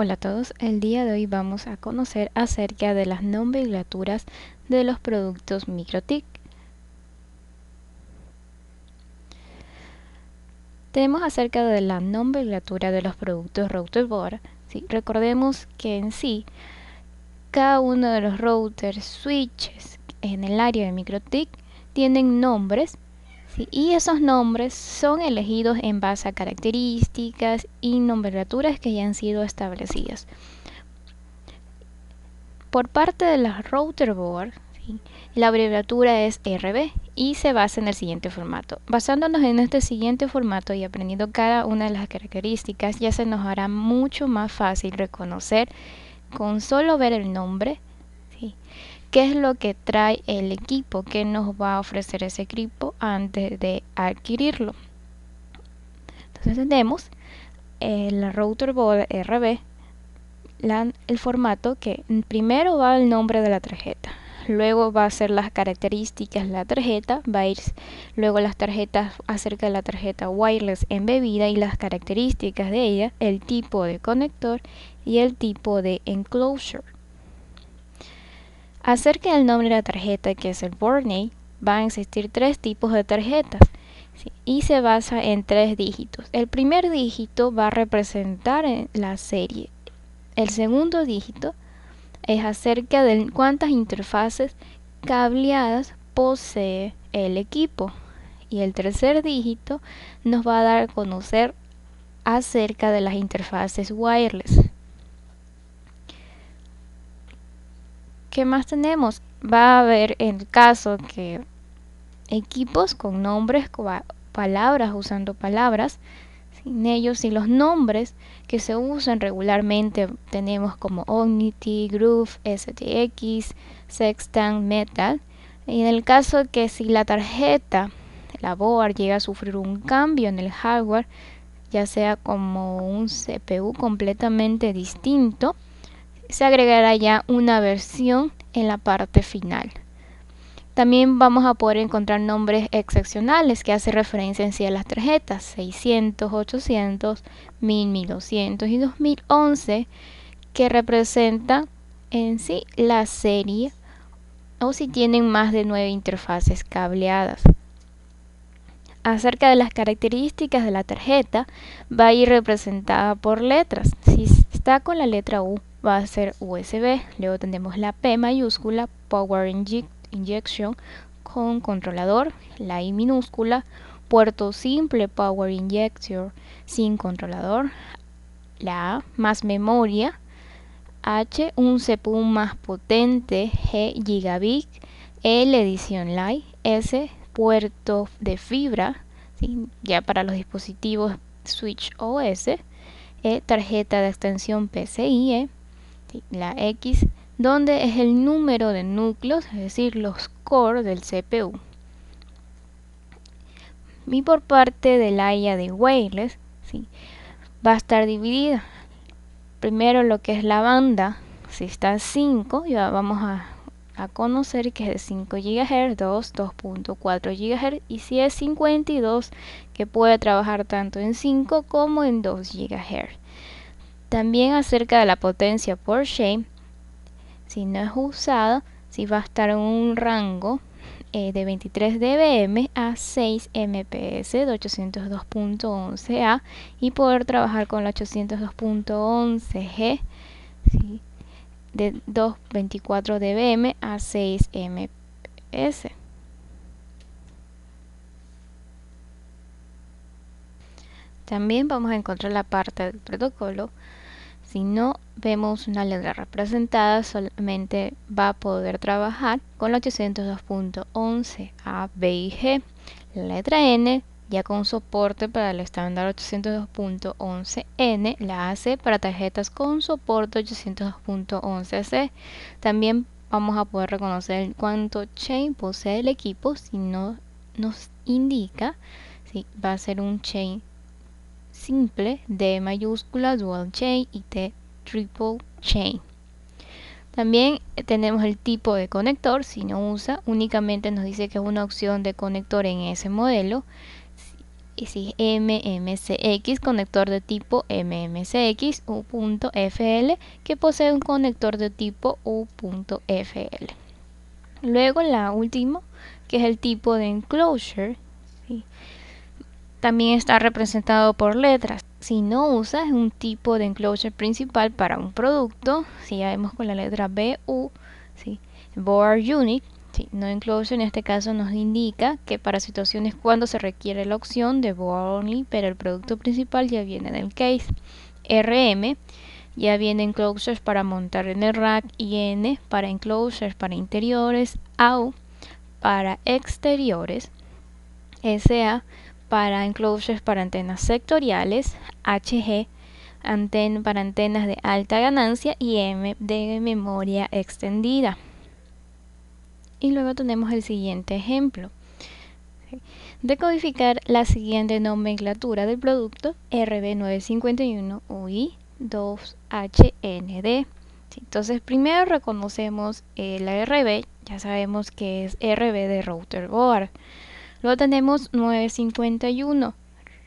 Hola a todos, el día de hoy vamos a conocer acerca de las nomenclaturas de los productos MicroTIC. Tenemos acerca de la nomenclatura de los productos Routerboard. Recordemos que en sí, cada uno de los routers switches en el área de MicroTIC tienen nombres y esos nombres son elegidos en base a características y nomenclaturas que ya han sido establecidas. Por parte de la router board, la abreviatura es RB y se basa en el siguiente formato. Basándonos en este siguiente formato y aprendiendo cada una de las características, ya se nos hará mucho más fácil reconocer con solo ver el nombre qué es lo que trae el equipo, qué nos va a ofrecer ese equipo antes de adquirirlo. Entonces tenemos el eh, router board RB, el formato que primero va el nombre de la tarjeta, luego va a ser las características de la tarjeta, va a ir luego las tarjetas acerca de la tarjeta wireless embebida y las características de ella, el tipo de conector y el tipo de enclosure. Acerca del nombre de la tarjeta que es el bornay van a existir tres tipos de tarjetas y se basa en tres dígitos. El primer dígito va a representar la serie. El segundo dígito es acerca de cuántas interfaces cableadas posee el equipo. Y el tercer dígito nos va a dar a conocer acerca de las interfaces wireless. ¿Qué más tenemos? Va a haber el caso que equipos con nombres, palabras, usando palabras, sin ellos y los nombres que se usan regularmente tenemos como Omnity, Groove, STX, Sextant, Metal. Y en el caso que si la tarjeta, la board, llega a sufrir un cambio en el hardware, ya sea como un CPU completamente distinto, se agregará ya una versión en la parte final. También vamos a poder encontrar nombres excepcionales que hacen referencia en sí a las tarjetas 600, 800, 1000, 1200 y 2011 que representan en sí la serie o si tienen más de nueve interfaces cableadas. Acerca de las características de la tarjeta, va a ir representada por letras. Si está con la letra U, va a ser USB. Luego tendremos la P mayúscula, Power Injection con controlador, la I minúscula, puerto simple Power Injector sin controlador, la A más memoria, H un CPU más potente, G gigabit, L edición Light, S puerto de fibra, ya para los dispositivos Switch OS, e, tarjeta de extensión PCIe, la X, donde es el número de núcleos, es decir, los cores del CPU. Y por parte del área de wireless, va a estar dividida. Primero lo que es la banda, si está 5, ya vamos a, a, conocer que es de 5 GHz, 2, 2.4 GHz y si es 52, que puede trabajar tanto en 5 como en 2 GHz. También acerca de la potencia por shame, si no es usada, si va a estar en un rango eh, de 23 dBm a 6 MPS de 802.11a y poder trabajar con la 802.11g de 224 dBm a 6 MPS. También vamos a encontrar la parte del protocolo. Si no vemos una letra representada, solamente va a poder trabajar con la 802.11 A, B y G. La letra N ya con soporte para el estándar 802.11N, la AC para tarjetas con soporte 802.11C. También vamos a poder reconocer cuánto chain posee el equipo si no nos indica si va a ser un chain simple D mayúscula dual chain y T triple chain. También tenemos el tipo de conector, si no usa, únicamente nos dice que es una opción de conector en ese modelo. Si es MMCX, conector de tipo MMCX U.FL, que posee un conector de tipo U.FL. Luego la última, que es el tipo de enclosure. También está representado por letras. Si no usas un tipo de enclosure principal para un producto, si ya vemos con la letra BU, ¿sí? Board Unit, no enclosure en este caso nos indica que para situaciones cuando se requiere la opción de Board Only, pero el producto principal ya viene del case. RM, ya viene enclosures para montar en el rack, N. para enclosures para interiores, AU para exteriores, SA para enclosures para antenas sectoriales, HG anten para antenas de alta ganancia y M de memoria extendida. Y luego tenemos el siguiente ejemplo. Decodificar la siguiente nomenclatura del producto RB951UI2HND. Entonces primero reconocemos el RB, ya sabemos que es RB de router board. Luego tenemos 951.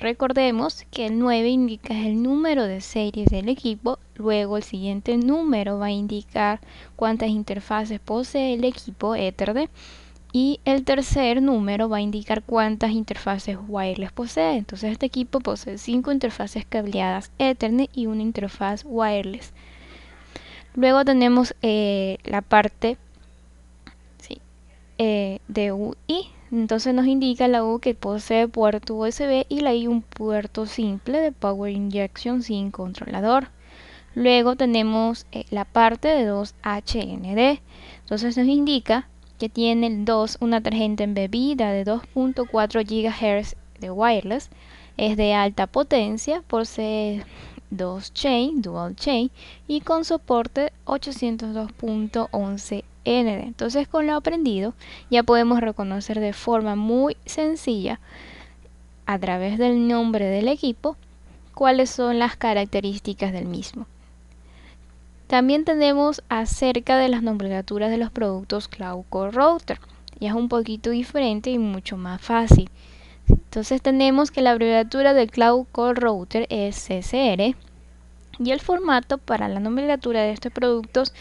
Recordemos que el 9 indica el número de series del equipo, luego el siguiente número va a indicar cuántas interfaces posee el equipo Ethernet y el tercer número va a indicar cuántas interfaces wireless posee. Entonces este equipo posee 5 interfaces cableadas Ethernet y una interfaz wireless. Luego tenemos eh, la parte eh, de UI entonces nos indica la U que posee puerto USB y la I un puerto simple de Power Injection sin controlador. Luego tenemos eh, la parte de 2HND. Entonces nos indica que tiene el 2 una tarjeta embebida de 2.4 GHz de wireless. Es de alta potencia, posee 2 chain, dual chain y con soporte 802.11 entonces con lo aprendido ya podemos reconocer de forma muy sencilla a través del nombre del equipo cuáles son las características del mismo. También tenemos acerca de las nomenclaturas de los productos Cloud Core Router. y es un poquito diferente y mucho más fácil. Entonces tenemos que la abreviatura del Cloud Core Router es CCR y el formato para la nomenclatura de estos productos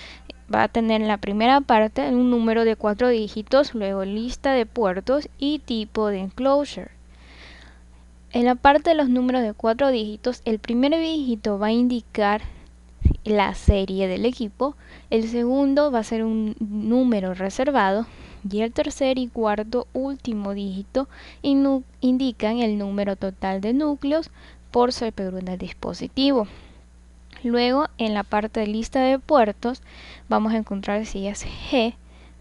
va a tener en la primera parte un número de cuatro dígitos, luego lista de puertos y tipo de enclosure. En la parte de los números de cuatro dígitos, el primer dígito va a indicar la serie del equipo, el segundo va a ser un número reservado y el tercer y cuarto último dígito indican el número total de núcleos por CPU del dispositivo. Luego en la parte de lista de puertos vamos a encontrar si es G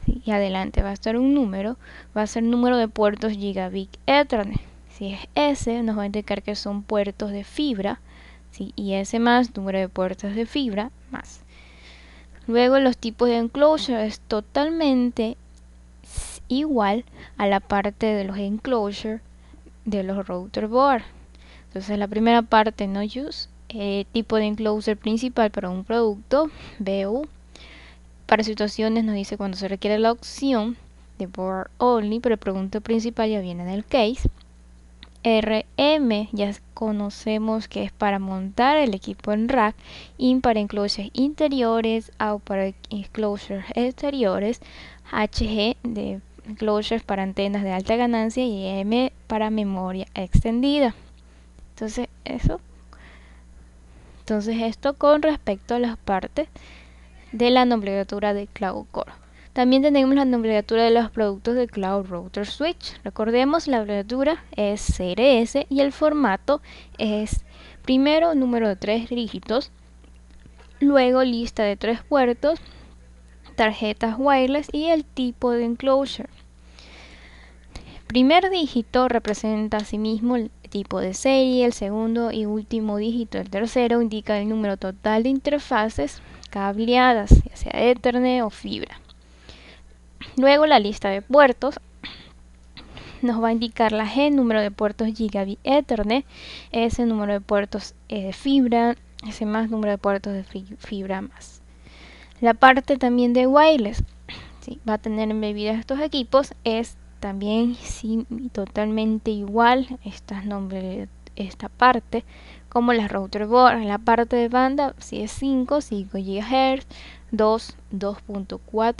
y adelante va a estar un número, va a ser número de puertos gigabit Ethernet. Si es S nos va a indicar que son puertos de fibra y S más número de puertos de fibra más. Luego los tipos de enclosure es totalmente igual a la parte de los enclosure de los router board. Entonces la primera parte no use eh, tipo de enclosure principal para un producto, BU. Para situaciones nos dice cuando se requiere la opción de Board Only, pero el producto principal ya viene en el case. RM ya conocemos que es para montar el equipo en rack, IN para enclosures interiores, ah, OUT para enclosures exteriores, HG de enclosures para antenas de alta ganancia y M para memoria extendida. Entonces, eso entonces esto con respecto a las partes de la nomenclatura de Cloud Core. También tenemos la nomenclatura de los productos de Cloud Router Switch. Recordemos, la abreviatura es CRS y el formato es primero número de tres dígitos, luego lista de tres puertos, tarjetas wireless y el tipo de enclosure primer dígito representa a sí mismo el tipo de serie, el segundo y último dígito el tercero indica el número total de interfaces cableadas, ya sea Ethernet o fibra. Luego la lista de puertos nos va a indicar la G, número de puertos gigabit Ethernet, S, número de puertos eh, de fibra, S más, número de puertos de fibra más. La parte también de wireless, va a tener embebidas estos equipos, es también sí, totalmente igual estas nombre esta parte como la router board la parte de banda si es 5 5 GHz 2 2.4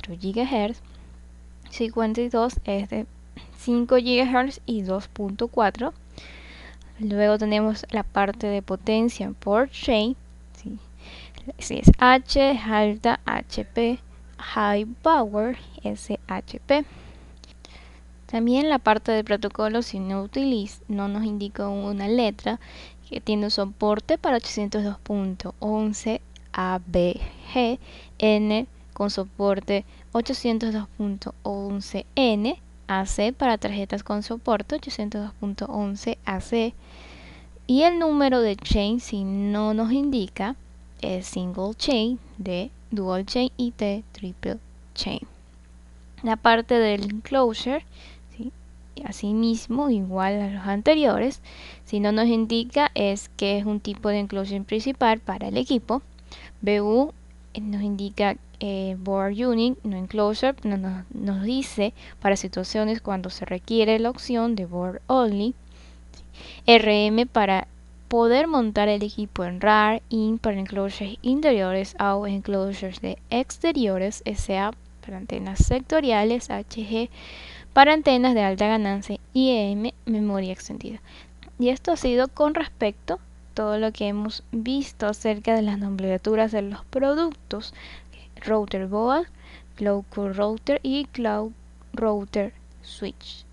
GHz 52 es de 5 GHz y 2.4 luego tenemos la parte de potencia por chain si es H alta HP high power SHP también la parte del protocolo si no, no nos indica una letra que tiene un soporte para 80211 n con soporte 802.11N AC para tarjetas con soporte 802.11 AC y el número de chain si no nos indica es single chain de dual chain y de triple chain. La parte del enclosure Asimismo, igual a los anteriores, si no nos indica es que es un tipo de enclosure principal para el equipo. BU eh, nos indica eh, Board Unit, no Enclosure, nos dice para situaciones cuando se requiere la opción de Board Only. RM para poder montar el equipo en RAR, IN para enclosures interiores, o enclosures de exteriores, SA para antenas sectoriales, HG para antenas de alta ganancia IEM memoria extendida. Y esto ha sido con respecto todo lo que hemos visto acerca de las nomenclaturas de los productos router boa, cloud router y cloud router switch.